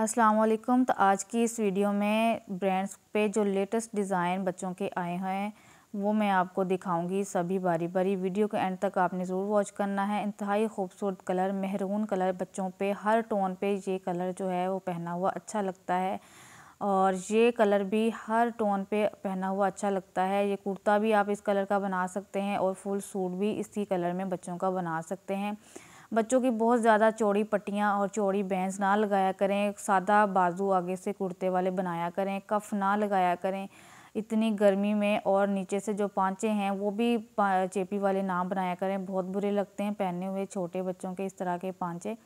अस्सलाम तो आज की इस वीडियो में ब्रांड्स पे जो लेटेस्ट डिज़ाइन बच्चों के आए हैं वो मैं आपको दिखाऊंगी सभी बारी बारी वीडियो के एंड तक आपने ज़रूर वॉच करना है इंतहाई खूबसूरत कलर महरून कलर बच्चों पे हर टोन पे ये कलर जो है वो पहना हुआ अच्छा लगता है और ये कलर भी हर टोन पे पहना हुआ अच्छा लगता है ये कुर्ता भी आप इस कलर का बना सकते हैं और फुल सूट भी इसी कलर में बच्चों का बना सकते हैं बच्चों की बहुत ज़्यादा चौड़ी पट्टियाँ और चौड़ी बैंस ना लगाया करें सादा बाजू आगे से कुर्ते वाले बनाया करें कफ़ ना लगाया करें इतनी गर्मी में और नीचे से जो पाँचे हैं वो भी चेपी वाले ना बनाया करें बहुत बुरे लगते हैं पहने हुए छोटे बच्चों के इस तरह के पाँचे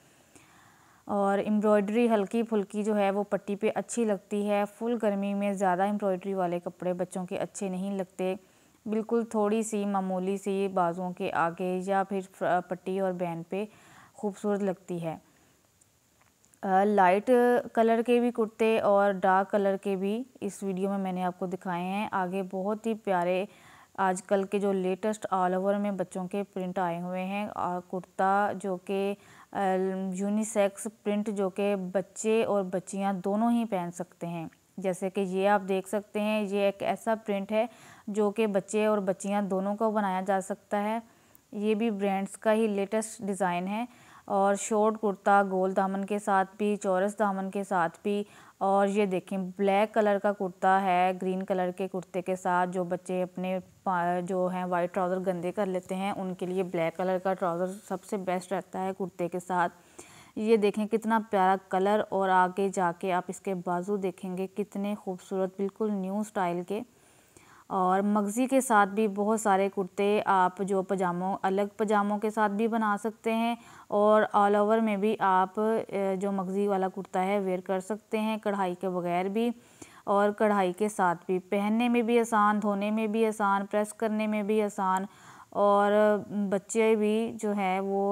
और एम्ब्रॉयडरी हल्की फुल्की जो है वो पट्टी पे अच्छी लगती है फुल गर्मी में ज़्यादा एम्ब्रॉयडरी वाले कपड़े बच्चों के अच्छे नहीं लगते बिल्कुल थोड़ी सी मामूली सी बाजुओं के आगे या फिर पट्टी और बैन पे खूबसूरत लगती है लाइट कलर के भी कुर्ते और डार्क कलर के भी इस वीडियो में मैंने आपको दिखाए हैं आगे बहुत ही प्यारे आजकल के जो लेटेस्ट ऑल ओवर में बच्चों के प्रिंट आए हुए हैं और कुर्ता जो कि यूनिसेक्स प्रिंट जो कि बच्चे और बच्चियां दोनों ही पहन सकते हैं जैसे कि ये आप देख सकते हैं ये एक ऐसा प्रिंट है जो कि बच्चे और बच्चियां दोनों को बनाया जा सकता है ये भी ब्रांड्स का ही लेटेस्ट डिज़ाइन है और शॉर्ट कुर्ता गोल दामन के साथ भी चौरस दामन के साथ भी और ये देखें ब्लैक कलर का कुर्ता है ग्रीन कलर के कुर्ते के साथ जो बच्चे अपने जो हैं वाइट ट्राउज़र गंदे कर लेते हैं उनके लिए ब्लैक कलर का ट्राउज़र सबसे बेस्ट रहता है कुर्ते के साथ ये देखें कितना प्यारा कलर और आगे जाके आप इसके बाजू देखेंगे कितने खूबसूरत बिल्कुल न्यू स्टाइल के और मगज़ी के साथ भी बहुत सारे कुर्ते आप जो पजामों अलग पजामों के साथ भी बना सकते हैं और ऑल ओवर में भी आप जो मगज़ी वाला कुर्ता है वेयर कर सकते हैं कढ़ाई के बगैर भी और कढ़ाई के साथ भी पहनने में भी आसान धोने में भी आसान प्रेस करने में भी आसान और बच्चे भी जो है वो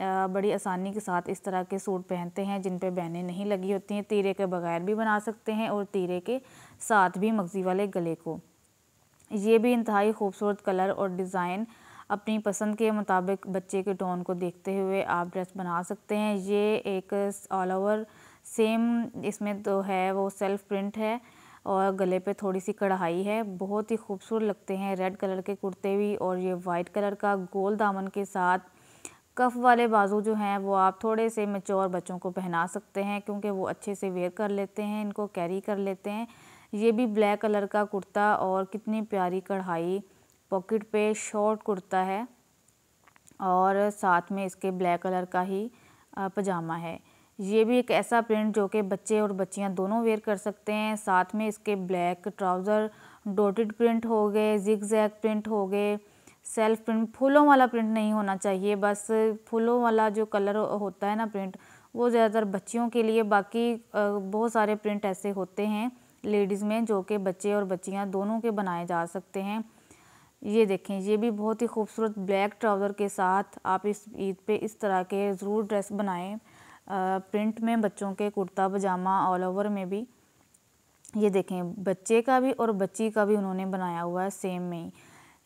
बड़ी आसानी के साथ इस तरह के सूट पहनते हैं जिन पे बहनें नहीं लगी होती हैं तीरे के बगैर भी बना सकते हैं और तीरे के साथ भी मगज़ी वाले गले को ये भी इंतहाई खूबसूरत कलर और डिज़ाइन अपनी पसंद के मुताबिक बच्चे के टोन को देखते हुए आप ड्रेस बना सकते हैं ये एक ऑल ओवर सेम इसमें तो है वो सेल्फ प्रिंट है और गले पे थोड़ी सी कढ़ाई है बहुत ही खूबसूरत लगते हैं रेड कलर के कुर्ते भी और ये वाइट कलर का गोल दामन के साथ कफ़ वाले बाजू जो हैं वो आप थोड़े से मच्योर बच्चों को पहना सकते हैं क्योंकि वो अच्छे से वेयर कर लेते हैं इनको कैरी कर लेते हैं ये भी ब्लैक कलर का कुर्ता और कितनी प्यारी कढ़ाई पॉकेट पे शॉर्ट कुर्ता है और साथ में इसके ब्लैक कलर का ही पजामा है ये भी एक ऐसा प्रिंट जो कि बच्चे और बच्चियां दोनों वेयर कर सकते हैं साथ में इसके ब्लैक ट्राउज़र डोटेड प्रिंट हो गए जिग जैग प्रिंट हो गए सेल्फ प्रिंट फूलों वाला प्रिंट नहीं होना चाहिए बस फूलों वाला जो कलर होता है ना प्रिंट वो ज़्यादातर बच्चियों के लिए बाकी बहुत सारे प्रिंट ऐसे होते हैं लेडीज़ में जो कि बच्चे और बच्चियाँ दोनों के बनाए जा सकते हैं ये देखें ये भी बहुत ही खूबसूरत ब्लैक ट्राउज़र के साथ आप इस ईद पे इस तरह के ज़रूर ड्रेस बनाएं प्रिंट में बच्चों के कुर्ता पजामा ऑल ओवर में भी ये देखें बच्चे का भी और बच्ची का भी उन्होंने बनाया हुआ है सेम में ही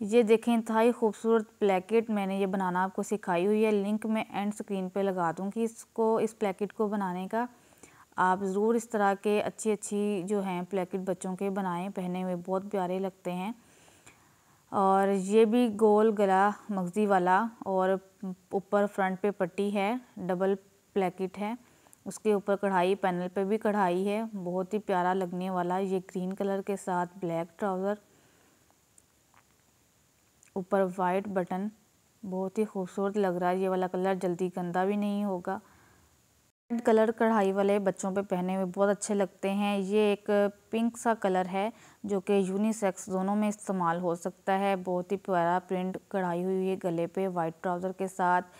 ये देखें ही खूबसूरत प्लेकेट मैंने ये बनाना आपको सिखाई हुई है लिंक मैं एंड स्क्रीन पे लगा दूँगी इसको इस प्लेकेट को बनाने का आप ज़रूर इस तरह के अच्छी अच्छी जो हैं प्लेकेट बच्चों के बनाएं पहने हुए बहुत प्यारे लगते हैं और ये भी गोल गला मगजी वाला और ऊपर फ्रंट पे पट्टी है डबल प्लेकेट है उसके ऊपर कढ़ाई पैनल पे भी कढ़ाई है बहुत ही प्यारा लगने वाला ये ग्रीन कलर के साथ ब्लैक ट्राउज़र ऊपर वाइट बटन बहुत ही खूबसूरत लग रहा है ये वाला कलर जल्दी गंदा भी नहीं होगा रेड कलर कढ़ाई वाले बच्चों पे पहने हुए बहुत अच्छे लगते हैं ये एक पिंक सा कलर है जो कि यूनिसेक्स दोनों में इस्तेमाल हो सकता है बहुत ही प्यारा प्रिंट कढ़ाई हुई है गले पे वाइट ट्राउज़र के साथ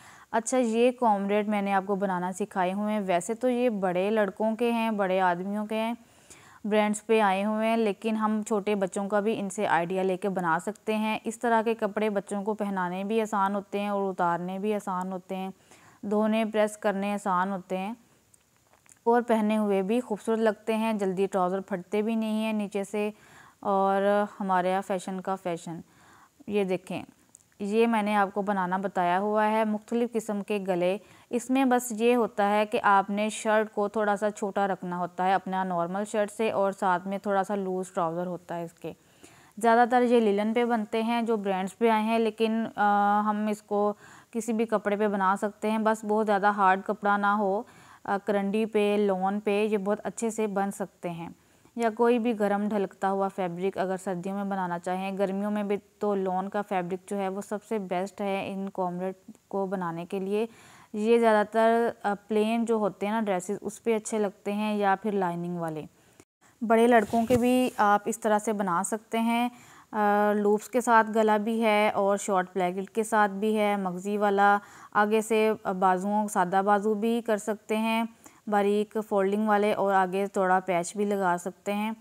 अच्छा ये कॉमरेड मैंने आपको बनाना सिखाए हुए हैं वैसे तो ये बड़े लड़कों के हैं बड़े आदमियों के हैं ब्रांड्स पे आए हुए हैं लेकिन हम छोटे बच्चों का भी इनसे आइडिया लेके बना सकते हैं इस तरह के कपड़े बच्चों को पहनाने भी आसान होते हैं और उतारने भी आसान होते हैं धोने प्रेस करने आसान होते हैं और पहने हुए भी खूबसूरत लगते हैं जल्दी ट्राउज़र फटते भी नहीं हैं नीचे से और हमारे यहाँ फ़ैशन का फ़ैशन ये देखें ये मैंने आपको बनाना बताया हुआ है मुख्तलिफ़ किस्म के गले इसमें बस ये होता है कि आपने शर्ट को थोड़ा सा छोटा रखना होता है अपना नॉर्मल शर्ट से और साथ में थोड़ा सा लूज़ ट्राउज़र होता है इसके ज़्यादातर ये लिलन पे बनते हैं जो ब्रांड्स पे आए हैं लेकिन आ, हम इसको किसी भी कपड़े पे बना सकते हैं बस बहुत ज़्यादा हार्ड कपड़ा ना हो करंडी पे लॉन पे ये बहुत अच्छे से बन सकते हैं या कोई भी गर्म ढलकता हुआ फैब्रिक अगर सर्दियों में बनाना चाहें गर्मियों में भी तो लॉन का फैब्रिक जो है वो सबसे बेस्ट है इन कॉमरेट को बनाने के लिए ये ज़्यादातर प्लेन जो होते हैं ना ड्रेसेस उस पर अच्छे लगते हैं या फिर लाइनिंग वाले बड़े लड़कों के भी आप इस तरह से बना सकते हैं लूप्स के साथ गला भी है और शॉर्ट ब्लैकेट के साथ भी है मगज़ी वाला आगे से बाजुओं सादा बाजू भी कर सकते हैं बारीक फोल्डिंग वाले और आगे थोड़ा पैच भी लगा सकते हैं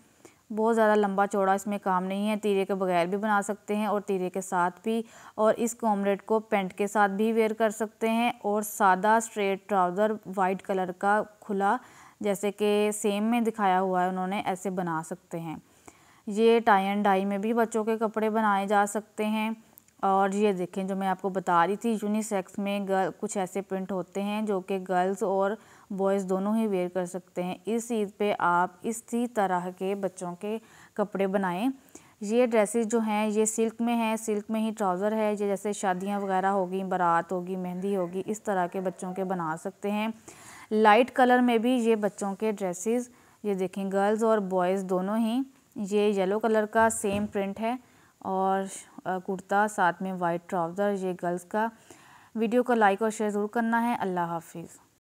बहुत ज़्यादा लंबा चौड़ा इसमें काम नहीं है तीरे के बगैर भी बना सकते हैं और तीरे के साथ भी और इस कॉमरेड को पेंट के साथ भी वेयर कर सकते हैं और सादा स्ट्रेट ट्राउज़र वाइट कलर का खुला जैसे कि सेम में दिखाया हुआ है उन्होंने ऐसे बना सकते हैं ये टाई एंड डाई में भी बच्चों के कपड़े बनाए जा सकते हैं और ये देखें जो मैं आपको बता रही थी यूनिसेक्स में गर्ल कुछ ऐसे प्रिंट होते हैं जो कि गर्ल्स और बॉयज़ दोनों ही वेयर कर सकते हैं इस ईद पे आप इसी तरह के बच्चों के कपड़े बनाएं ये ड्रेसेस जो हैं ये सिल्क में हैं सिल्क में ही ट्राउज़र है ये जैसे शादियां वगैरह होगी बारात होगी मेहंदी होगी इस तरह के बच्चों के बना सकते हैं लाइट कलर में भी ये बच्चों के ड्रेसेस ये देखें गर्ल्स और बॉयज़ दोनों ही ये येलो कलर का सेम प्रिंट है और कुर्ता साथ में वाइट ट्राउज़र ये गर्ल्स का वीडियो को लाइक और शेयर ज़रूर करना है अल्लाह हाफिज़